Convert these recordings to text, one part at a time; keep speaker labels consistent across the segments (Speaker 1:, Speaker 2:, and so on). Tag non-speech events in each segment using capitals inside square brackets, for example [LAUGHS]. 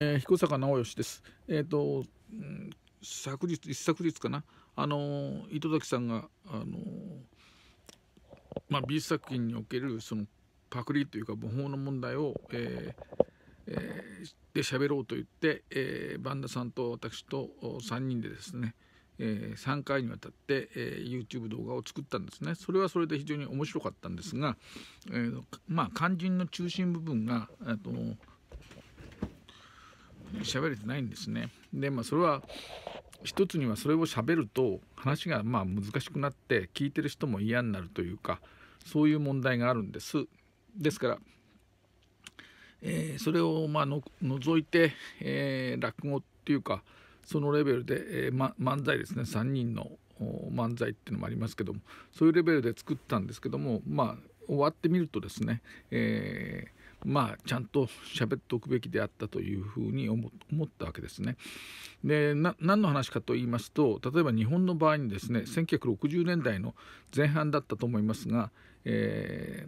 Speaker 1: えー、彦坂直義です。えー、と、昨日、一昨日かな、あの、糸崎さんが、あの。まあ、美術作品における、その、パクリというか、母法の問題を、えー。えー、で喋ろうと言って、えー、バンダさんと私と3人でですね、えー、3回にわたって、えー、YouTube 動画を作ったんですねそれはそれで非常に面白かったんですが、えー、まあ肝心の中心部分があ喋れてないんですね。でまあそれは一つにはそれを喋ると話がまあ難しくなって聞いてる人も嫌になるというかそういう問題があるんです。ですから、えー、それをまあの除いて、えー、落語っていうかそのレベルで、えーま、漫才ですね3人の漫才っていうのもありますけどもそういうレベルで作ったんですけどもまあ終わってみるとですね、えーまあちゃんと喋っておくべきであったというふうに思ったわけですね。で何の話かと言いますと例えば日本の場合にですね1960年代の前半だったと思いますが、え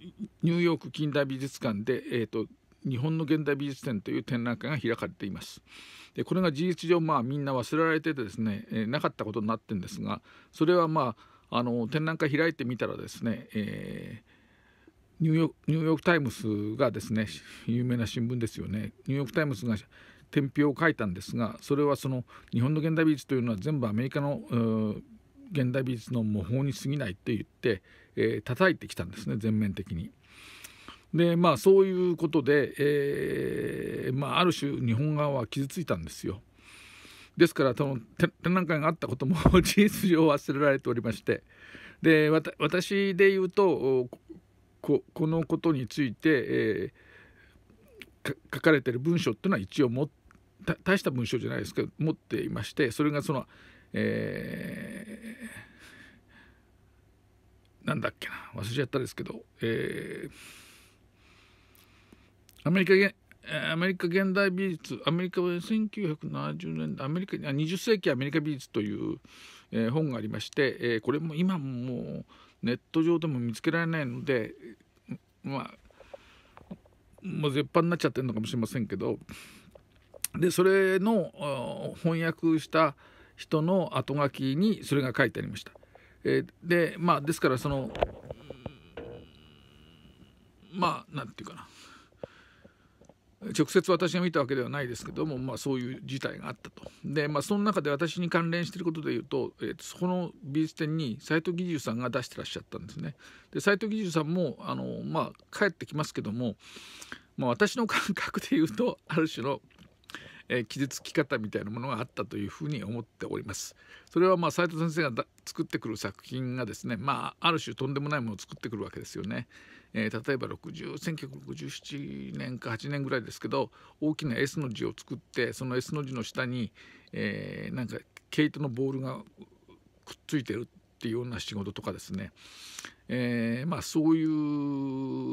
Speaker 1: ー、ニューヨーク近代美術館で、えーと、と日本の現代美術展という展覧会が開かれていますでこれが事実上まあみんな忘れられててですね、えー、なかったことになってるんですがそれはまああの展覧会開いてみたらですね、えーニューヨーク・タイムズがですね有名な新聞ですよねニューヨーク・タイムズが天平を書いたんですがそれはその日本の現代美術というのは全部アメリカの現代美術の模倣に過ぎないって言って、えー、叩いてきたんですね全面的に。でまあそういうことで、えー、まあ、ある種日本側は傷ついたんですよ。ですからその展覧会があったことも事実上忘れられておりましてで私で言うとここのことについて、えー、書かれてる文章っていうのは一応も大した文章じゃないですけど持っていましてそれがその、えー、なんだっけな忘れちゃったですけど、えー、アメリカアメリカ現代美術アメリカは1970年代アメリカ20世紀アメリカ美術という、えー、本がありまして、えー、これも今もうネット上でも見つけられないのでまあもう絶版になっちゃってるのかもしれませんけどでそれの翻訳した人の後書きにそれが書いてありました。えー、でまあですからそのまあ何て言うかな直接私が見たわけではないですけども、まあ、そういう事態があったとで、まあ、その中で私に関連していることでいうと、えー、そこの美術展に斎藤義重さんが出してらっしゃったんですねで斎藤義重さんもあの、まあ、帰ってきますけども、まあ、私の感覚で言うとある種のえー、傷つき方みたいなものがあったというふに思っております。それはまあ藤先生が作ってくる作品がですね、まあ、ある種とんでもないものを作ってくるわけですよね。えー、例えば60 1967年か8年ぐらいですけど大きな S の字を作ってその S の字の下に、えー、なんか毛糸のボールがくっついてるっていうような仕事とかですね、えー、まあ、そうい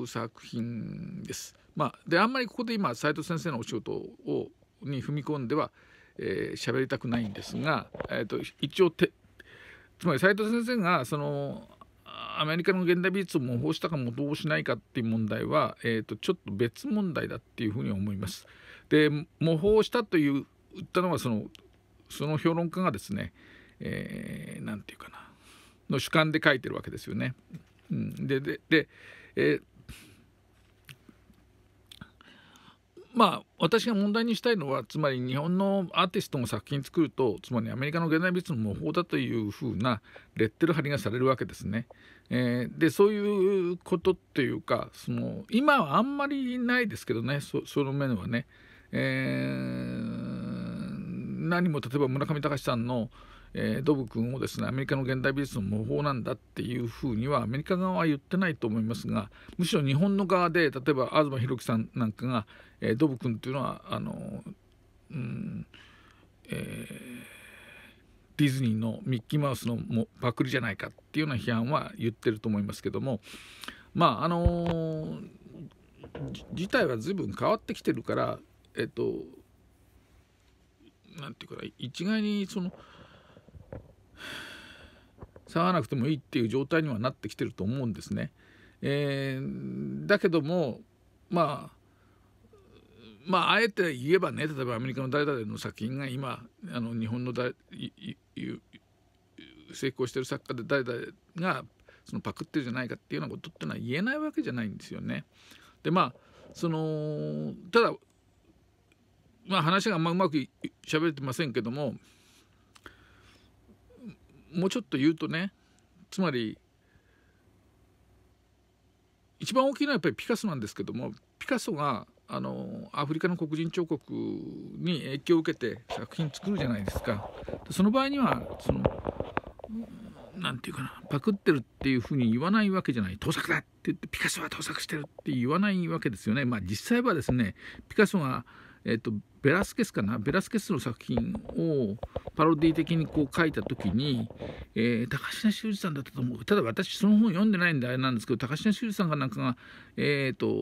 Speaker 1: う作品です。まあ、であんまりここで今斉藤先生のお仕事をに踏み込んでは喋、えー、りたくないんですが、えーと一応てつまり斉藤先生がそのアメリカの現代美術を模倣したか模倣しないかっていう問題は、えーと、ちょっと別問題だっていうふうに思います。で模倣したという言ったのはそのその評論家がですね何、えー、て言うかなの主観で書いてるわけですよね。うん、ででで、えーまあ私が問題にしたいのはつまり日本のアーティストの作品作るとつまりアメリカの現代美術の模倣だというふうなレッテル貼りがされるわけですね。えー、でそういうことっていうかその今はあんまりないですけどねその面はね。えー、何も例えば村上隆さんの「えー、ドブ君をですねアメリカの現代美術の模倣なんだっていうふうにはアメリカ側は言ってないと思いますがむしろ日本の側で例えば東博樹さんなんかが、えー、ドブ君っていうのはあの、うんえー、ディズニーのミッキーマウスのもパクリじゃないかっていうような批判は言ってると思いますけどもまああのー、事態は随分変わってきてるからえっと何て言うかな一概にその。騒がなくてもいいっていう状態にはなってきてると思うんですね。えー、だけどもまあまああえて言えばね例えばアメリカの誰々の作品が今あの日本の成功してる作家で誰々がそのパクってるじゃないかっていうようなことってのは言えないわけじゃないんですよね。でまあそのただまあ話があんまうまくしゃべれてませんけどももうちょっと言うとねつまり一番大きいのはやっぱりピカソなんですけどもピカソがあのアフリカの黒人彫刻に影響を受けて作品作るじゃないですかその場合にはその何て言うかなパクってるっていうふうに言わないわけじゃない盗作だって言ってピカソは盗作してるって言わないわけですよねまあ実際はですねピカソがえっと、ベラスケスかなベラスケスの作品をパロディ的にこう書いた時に、えー、高階修二さんだったと思うただ私その本読んでないんであれなんですけど高階修二さんがなんかが、えーと、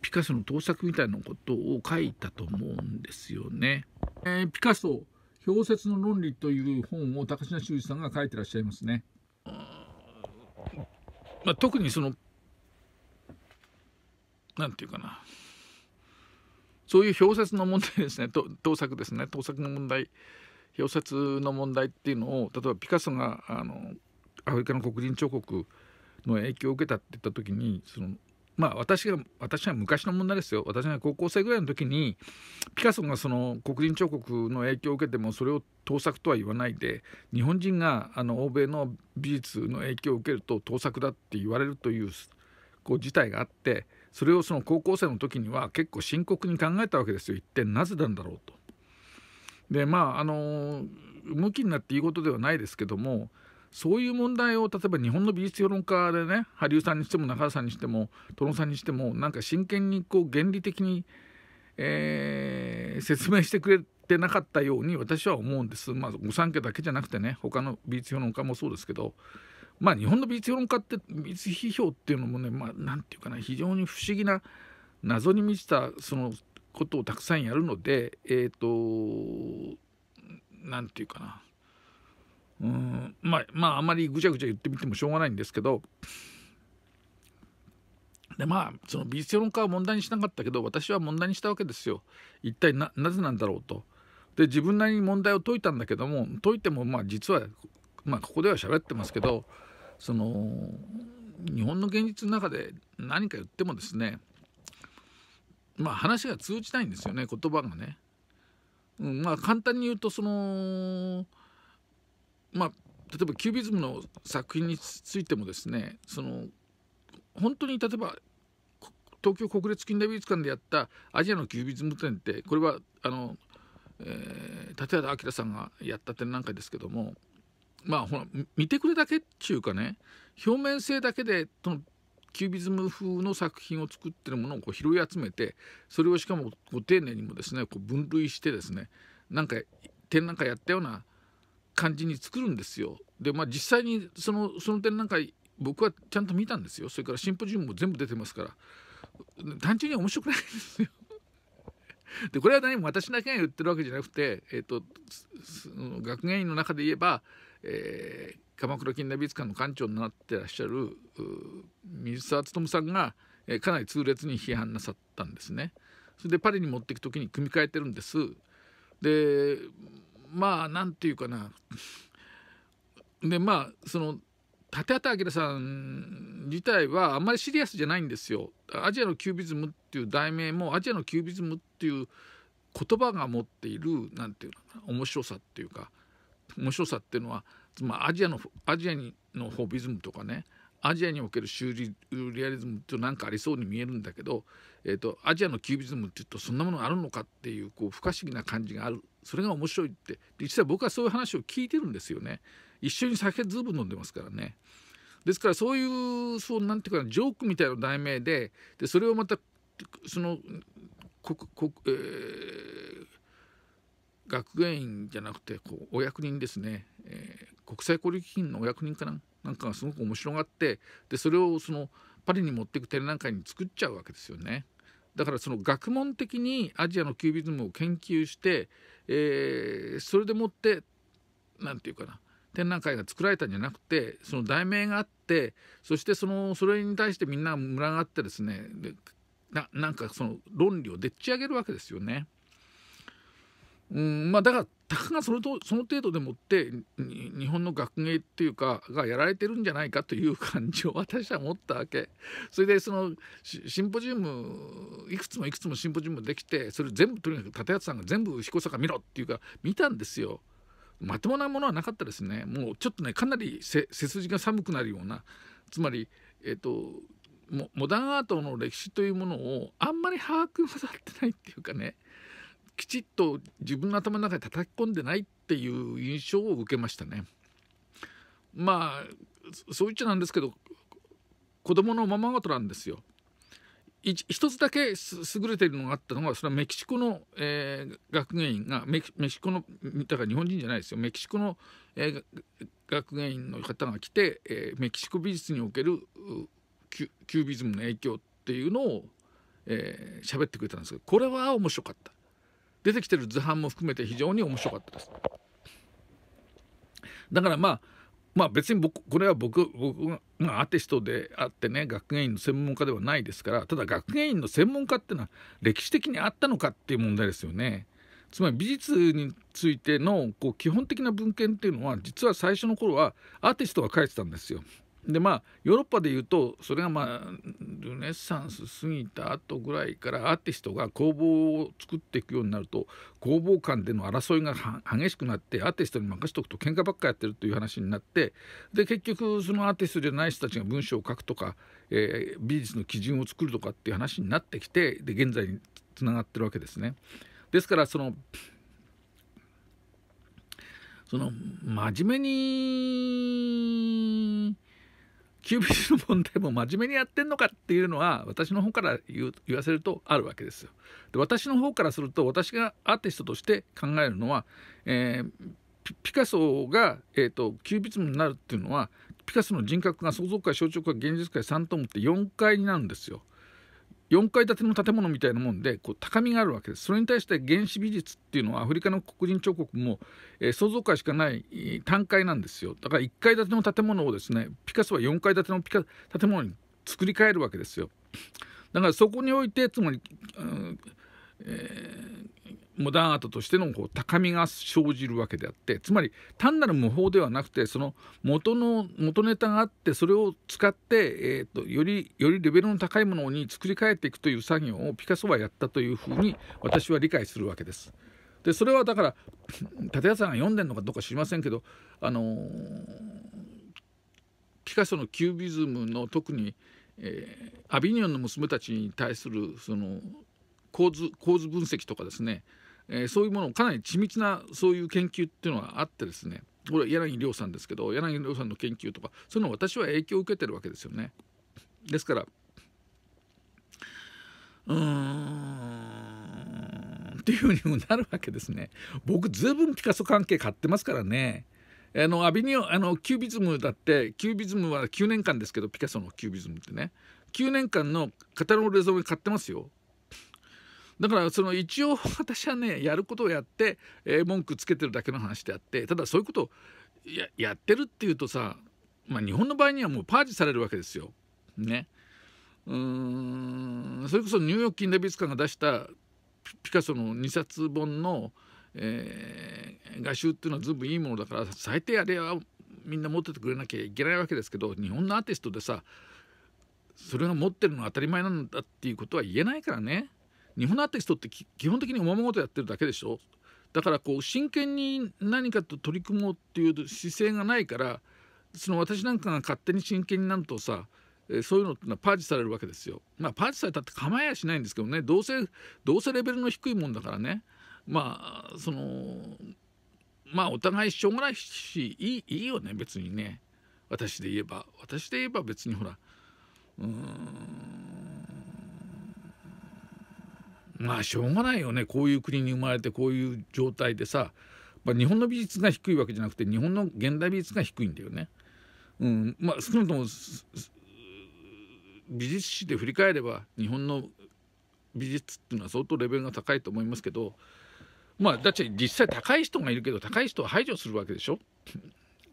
Speaker 1: ピカソの盗作みたいなことを書いたと思うんですよね。えー、ピカソ氷雪の論理という本を高階修二さんが書いてらっしゃいますね。まあ、特にそのなんていうかなそういう氷説の問題ですね盗作ですね盗作の問題表説の問題っていうのを例えばピカソがあのアフリカの黒人彫刻の影響を受けたって言った時にそのまあ私が私は昔の問題ですよ私が高校生ぐらいの時にピカソがその黒人彫刻の影響を受けてもそれを盗作とは言わないで日本人があの欧米の美術の影響を受けると盗作だって言われるというこう事態があって。それをその高校生の時には結構深刻に考えたわけですよ一体なぜなんだろうと。でまああの向きになって言うことではないですけどもそういう問題を例えば日本の美術評論家でね羽生さんにしても中田さんにしても殿さんにしてもなんか真剣にこう原理的に、えー、説明してくれてなかったように私は思うんですまあ御三家だけじゃなくてね他の美術評論家もそうですけど。まあ日本の美術評論家って美術批評っていうのもねまあんていうかな非常に不思議な謎に満ちたそのことをたくさんやるのでえっ、ー、と何て言うかなうんまあまああまりぐちゃぐちゃ言ってみてもしょうがないんですけどでまあその美術評論家は問題にしなかったけど私は問題にしたわけですよ一体なぜなんだろうと。で自分なりに問題を解いたんだけども解いてもまあ実はまあここでは喋ってますけどその日本の現実の中で何か言ってもですねまあ話が通じないんですよね言葉がね。うん、まあ簡単に言うとそのまあ例えばキュービズムの作品についてもですねその本当に例えば東京国立近代美術館でやったアジアのキュービズム展ってこれはあの、えー、立原明さんがやった展覧会ですけどもまあほら見てくれだけっちゅうかね表面性だけでそのキュービズム風の作品を作ってるものをこう拾い集めてそれをしかもこ丁寧にもですねこう分類してですねなんか展覧会やったような感じに作るんですよ。でまあ実際にそのその展覧会僕はちゃんと見たんですよそれからシンポジウムも全部出てますから単純に面白くないんですよ。でこれは何も私だけが言ってるわけじゃなくて、えーと、の学芸員の中で言えばえー、鎌倉近代美術館の館長になってらっしゃる水沢勉さんが、えー、かなり痛烈に批判なさったんですね。それでパリに持っていく時に組み替えてるんです。でまあ何て言うかなでまあその立畑明さん自体はあんまりシリアスじゃないんですよ。アジアのキュービズムっていう題名もアジアのキュービズムっていう言葉が持っている何て言うのかな面白さっていうか面白さっていうのはまアジアのアジアにのホビズムとかねアジアにおける修理リアリズムって何かありそうに見えるんだけど、えーと、アジアのキュービズムっていうとそんなものあるのかっていうこう不可思議な感じがあるそれが面白いって実は僕はそういう話を聞いてるんですよね一緒に酒ずぶ飲んでますからねですからそういうそうなんていうかなジョークみたいな題名ででそれをまたその国国、え学芸員じゃなくてこうお役人ですね、えー、国際交流基金のお役人かななんかがすごく面白がってでそれをそのパリに持っていく展覧会に作っちゃうわけですよね。だからその学問的にアジアのキュービズムを研究して、えー、それでもって何て言うかな展覧会が作られたんじゃなくてその題名があってそしてそのそれに対してみんな群がってですねでななんかその論理をでっち上げるわけですよね。うんまあ、だからたかがそれとその程度でもって日本の学芸っていうかがやられてるんじゃないかという感じを私は持ったわけ [LAUGHS] それでそのシンポジウムいくつもいくつもシンポジウムできてそれ全部とにかく立松さんが全部彦坂見ろっていうか見たんですよ。まともなものはなかったですねもうちょっとねかなり背筋が寒くなるようなつまり、えっ、ー、とモダンアートの歴史というものをあんまり把握がさってないっていうかねきちっと自分の頭の中で叩き込んでないっていう印象を受けましたね。まあそう言っちゃなんですけど子供のままごとなんですよ。一つだけ優れているのがあったのがそれはメキシコの、えー、学芸員がメキシコのだから日本人じゃないですよメキシコの、えー、学芸員の方が来て、えー、メキシコ美術におけるキュキュービズムの影響っていうのを喋、えー、ってくれたんですけどこれは面白かった。出てきてる図版も含めて非常に面白かったです。だからまあまあ別に僕これは僕僕が、アーティストであってね学芸員の専門家ではないですからただ学芸員の専門家っていうのは歴史的にあったのかっていう問題ですよね。つまり美術についてのこう基本的な文献っていうのは実は最初の頃はアーティストが書いてたんですよ。でまあヨーロッパでいうとそれがまあルネサンス過ぎた後ぐらいからアーティストが工房を作っていくようになると工房間での争いが激しくなってアーティストに任しておくと喧嘩ばっかやってるという話になってで結局そのアーティストじゃない人たちが文章を書くとか、えー、美術の基準を作るとかっていう話になってきてで現在につながってるわけですね。ですからそのその真面目にキュ QBC の問題も真面目にやってんのかっていうのは私の方から言わせるとあるわけですよ。で私の方からすると私がアーティストとして考えるのは、えー、ピカソが、えーと、キュービズムになるっていうのはピカソの人格が創造界象徴界現実界3と思って4回になるんですよ。4階建ての建物みたいなもんでこう高みがあるわけですそれに対して原始美術っていうのはアフリカの黒人彫刻も、えー、想像界しかない単階なんですよだから1階建ての建物をですねピカソは4階建てのピカ建物に作り変えるわけですよだからそこにおいてつまり、うんえーモダンアートとしてのこう高みが生じるわけであってつまり単なる無法ではなくてその元の元ネタがあってそれを使って、えーと、よりよりレベルの高いものに作り変えていくという作業をピカソはやったというふうに私は理解するわけです。でそれはだから立 [LAUGHS] 屋さんが読んでるのかどうか知りませんけどあのー、ピカソのキュービズムの特に、えー、アビニョンの娘たちに対するその構図構図分析とかですねえー、そういうものかなり緻密なそういう研究っていうのがあってですねこれは柳亮さんですけど柳亮さんの研究とかそういうの私は影響を受けてるわけですよね。ですからうーんっていうふうにもなるわけですね。僕ずいぶんピカソ関係買ってますからね。あのアビニオあのキュービズムだってキュービズムは9年間ですけどピカソのキュービズムってね9年間のカタログレゾメ買ってますよだからその一応私はねやることをやって、え文句つけてるだけの話であってただそういうことをやってるっていうとさ、まあ、日本の場合にはもうパージされるわけですよ。ね。うーんそれこそニューヨーク近代美術館が出したピカソの2冊本の、えー、画集っていうのは随分いいものだから最低あれはみんな持っててくれなきゃいけないわけですけど日本のアーティストでさそれが持ってるのは当たり前なんだっていうことは言えないからね。日本のアーティストって基本的におままごとやってるだけでしょだからこう真剣に何かと取り組もうっていう姿勢がないからその私なんかが勝手に真剣になるとさそういうのってのはパージされるわけですよ。まあパージされたって構えやしないんですけどねどうせどうせレベルの低いもんだからねまあそのまあお互いしょうがないしいいいいよね別にね私で言えば私で言えば別にほらうーんまあしょうがないよねこういう国に生まれてこういう状態でさ日本の美術が低いわけじゃなくて日本の現代美術が低いんだよね。うんまあ、少なくとも美術史で振り返れば日本の美術っていうのは相当レベルが高いと思いますけどまあだって実際高い人がいるけど高い人は排除するわけでしょ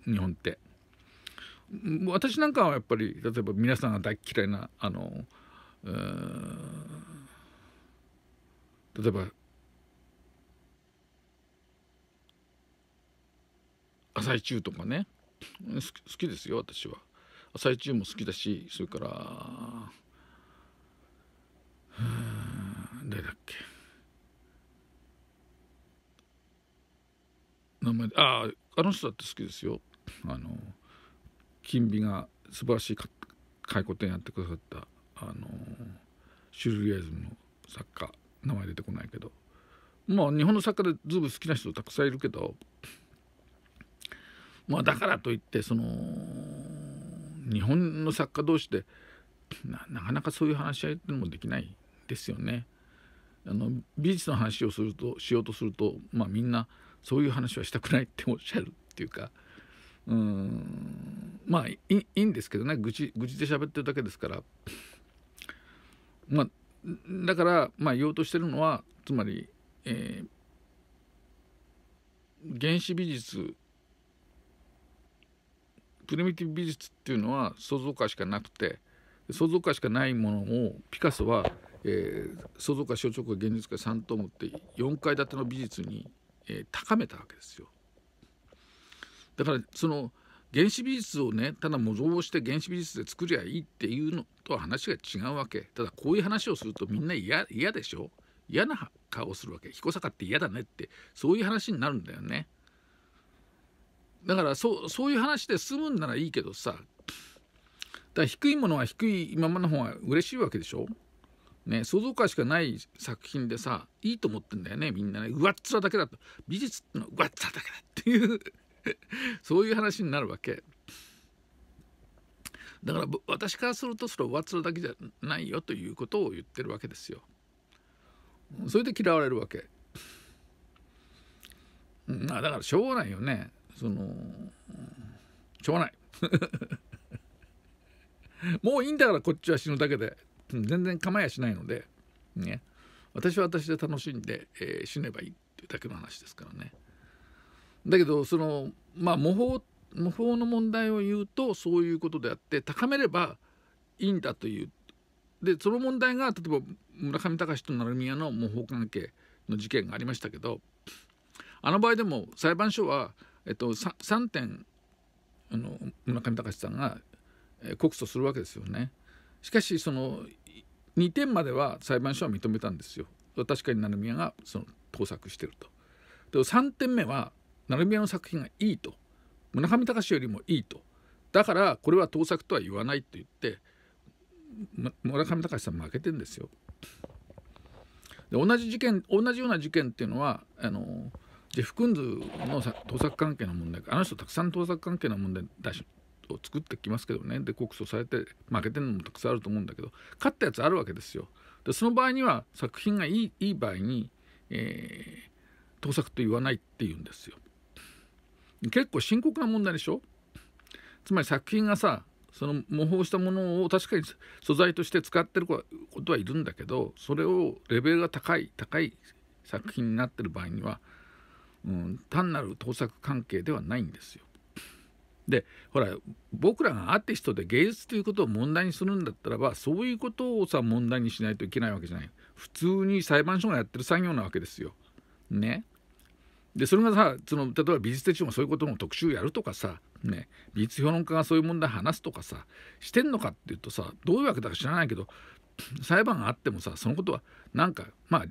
Speaker 1: 日本って。私なんかはやっぱり例えば皆さんが大嫌いなあのうん例えば朝一中とかね好きですよ私は朝一中も好きだしそれから誰だっけ名前あああの人だって好きですよあの金美が素晴らしい回顧展やってくださったあのシュルリアズムの作家名前出てこないけどまあ日本の作家でずいぶん好きな人たくさんいるけどまあだからといってその日本の作家同士でなかなかそういう話し合いってのもできないですよね。あの美術の話をするとしようとすると、まあ、みんなそういう話はしたくないっておっしゃるっていうかうんまあいいんですけどね愚痴愚痴で喋ってるだけですからまあだからまあ言おうとしてるのはつまり、えー、原始美術プリミティブ美術っていうのは想像家しかなくて想像家しかないものをピカソは、えー、想像家象徴化現実化3ト持ムって4階建ての美術に、えー、高めたわけですよ。だからその原子美術をねただ模造して原子美術で作りゃいいっていうのとは話が違うわけただこういう話をするとみんな嫌でしょ嫌な顔をするわけ彦坂って嫌だねってそういう話になるんだよねだからそそういう話で済むんならいいけどさだ低いものは低いままの方が嬉しいわけでしょね、想像感しかない作品でさいいと思ってんだよねみんなね上っ面だけだと美術ってのは上っ面だけだっていう [LAUGHS] そういう話になるわけ。だから私からするとそれはわっ面だけじゃないよということを言ってるわけですよ。それで嫌われるわけ。まあだからしょうがないよね。そのしょうがない。[LAUGHS] もういいんだからこっちは死ぬだけで全然構いやしないので、ね、私は私で楽しんで、えー、死ねばいいっていうだけの話ですからね。だけどそのまあ模倣模倣の問題を言うとそういうことであって高めればいいんだというでその問題が例えば村上隆と成宮の模倣関係の事件がありましたけどあの場合でも裁判所は、えっと、3, 3点あの村上隆さんが告訴するわけですよね。しかしその2点までは裁判所は認めたんですよ。確かに成宮がその盗作してると。で3点目は成宮の作品がいいと村上隆よりもいいとだからこれは盗作とは言わないと言って村上隆さん負けてんですよ。で同じ事件同じような事件っていうのはあのジェフ・クンズの盗作関係の問題あの人たくさん盗作関係の問題出しを作ってきますけどねで告訴されて負けてるのもたくさんあると思うんだけど勝ったやつあるわけですよ。でその場合には作品がいいいい場合に、えー、盗作と言わないっていうんですよ。結構深刻な問題でしょつまり作品がさその模倣したものを確かに素材として使ってることはいるんだけどそれをレベルが高い高い作品になってる場合には、うん、単なる盗作関係ではないんですよ。でほら僕らがアーティストで芸術ということを問題にするんだったらばそういうことをさ問題にしないといけないわけじゃない普通に裁判所がやってる作業なわけですよ。ね。でそれがさその例えば美術手帳もそういうことも特集やるとかさ、ね、美術評論家がそういう問題話すとかさしてんのかっていうとさどういうわけだか知らないけど裁判があってもさそのことはなんかまあ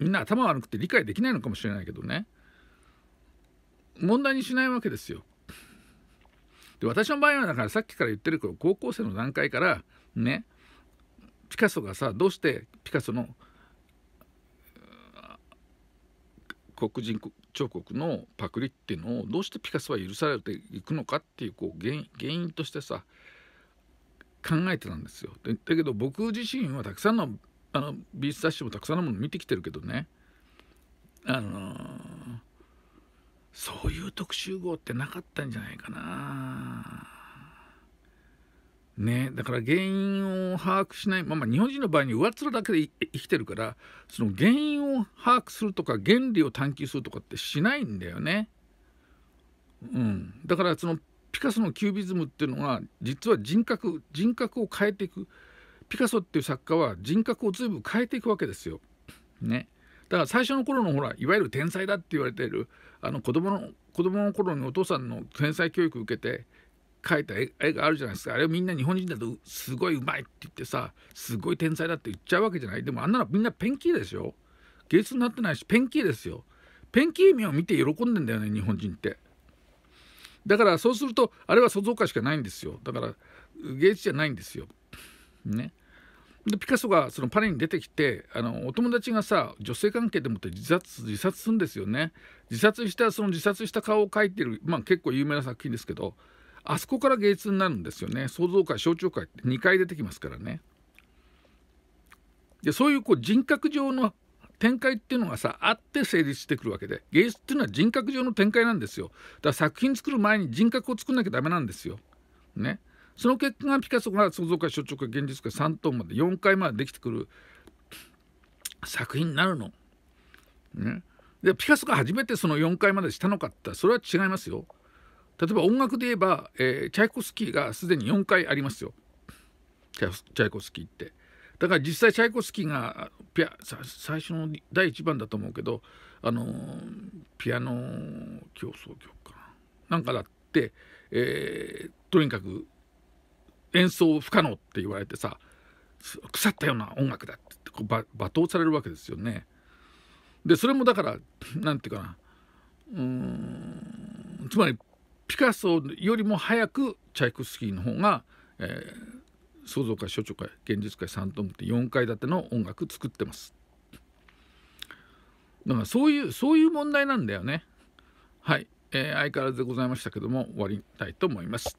Speaker 1: みんな頭悪くて理解できないのかもしれないけどね問題にしないわけですよ。で私の場合はだからさっきから言ってるけど高校生の段階からねピカソがさどうしてピカソの「黒人彫刻のパクリっていうのをどうしてピカソは許されていくのかっていうこう原因としてさ考えてたんですよだけど僕自身はたくさんのあの美術雑誌もたくさんのもの見てきてるけどねあのー、そういう特集号ってなかったんじゃないかなね、だから原因を把握しないままあ、日本人の場合に上っ面だけで生きてるからその原因を把握するとか原理を探求するとかってしないんだよね。うん、だからそのピカソのキュービズムっていうのは実は人格人格を変えていくピカソっていう作家は人格を随分変えていくわけですよ。ね、だから最初の頃のほらいわゆる天才だって言われているあの子供の子供の頃にお父さんの天才教育受けて描いた絵があるじゃないですかあれをみんな日本人だとすごいうまいって言ってさすごい天才だって言っちゃうわけじゃないでもあんなのみんなペンキーですよ芸術になってないしペンキーですよペンキー意味を見て喜んでんだよね日本人ってだからそうするとあれは像家しかないんですよだから芸術じゃないんですよねでピカソがそのパリに出てきてあのお友達がさ女性関係でもって自殺自殺するんですよね自殺したその自殺した顔を描いてるまあ結構有名な作品ですけどあそこから芸術になるんですよね創造会象徴会って2回出てきますからねでそういうこう人格上の展開っていうのがさあって成立してくるわけで芸術っていうのは人格上の展開なんですよだから作品作る前に人格を作んなきゃダメなんですよねその結果がピカソが創造会象徴会現実会3トンまで4回までできてくる作品になるの。ね、でピカソが初めてその4回までしたのかってそれは違いますよ。例えば音楽で言えば、えー、チャイコフスキーがすでに4回ありますよチャイコフスキーって。だから実際チャイコフスキーがピア最初の第1番だと思うけど、あのピアノ競争曲かななんかだって、えー、とにかく演奏不可能って言われてさ腐ったような音楽だってこう罵倒されるわけですよね。でそれもだから何て言うかなうーんつまりピカソよりも早くチャイクスキーの方が、えー、創造会所長会現実会3トンって4階建ての音楽作ってます。だからそういうそういう問題なんだよね。はい、えー、相変わらずでございましたけども終わりたいと思います。